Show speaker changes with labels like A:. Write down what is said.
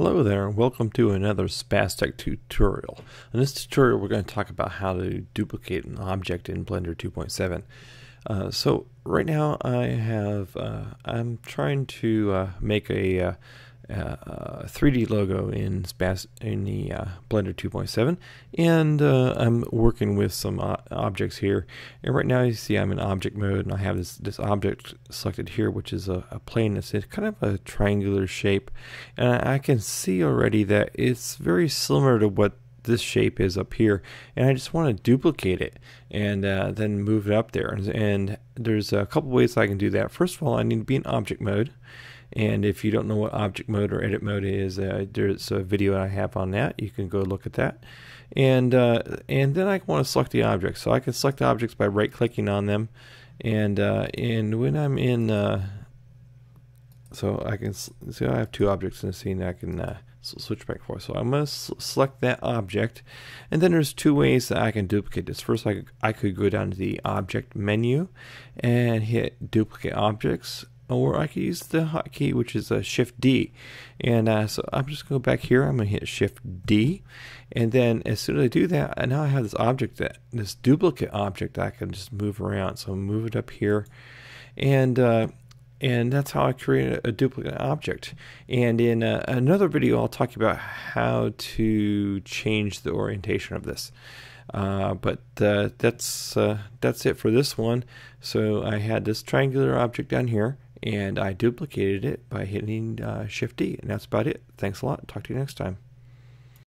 A: Hello there, and welcome to another Spastec tutorial. In this tutorial we're going to talk about how to duplicate an object in Blender 2.7. Uh, so right now I have, uh, I'm trying to uh, make a uh, uh, 3D logo in, in the uh, Blender 2.7 and uh, I'm working with some objects here and right now you see I'm in object mode and I have this, this object selected here which is a, a plane that's kind of a triangular shape and I, I can see already that it's very similar to what this shape is up here and I just want to duplicate it and uh, then move it up there and there's a couple ways I can do that first of all I need to be in object mode and if you don't know what object mode or edit mode is, uh, there's a video I have on that. You can go look at that. And uh, and then I want to select the objects. So I can select objects by right clicking on them. And uh, and when I'm in, uh, so I can see I have two objects in the scene. I can uh, switch back for. So I'm going to select that object. And then there's two ways that I can duplicate this. First, I could, I could go down to the object menu and hit duplicate objects or I could use the hotkey, which is a Shift D. And uh, so I'm just going to go back here. I'm going to hit Shift D. And then as soon as I do that, now I have this object, that this duplicate object that I can just move around. So move it up here. And uh, and that's how I create a, duplicate object. And in uh, another video, I'll talk about how to change the orientation of this. Uh, but uh, that's uh, that's it for this one. So I had this triangular object down here, and I duplicated it by hitting uh, Shift D. And that's about it. Thanks a lot. Talk to you next time.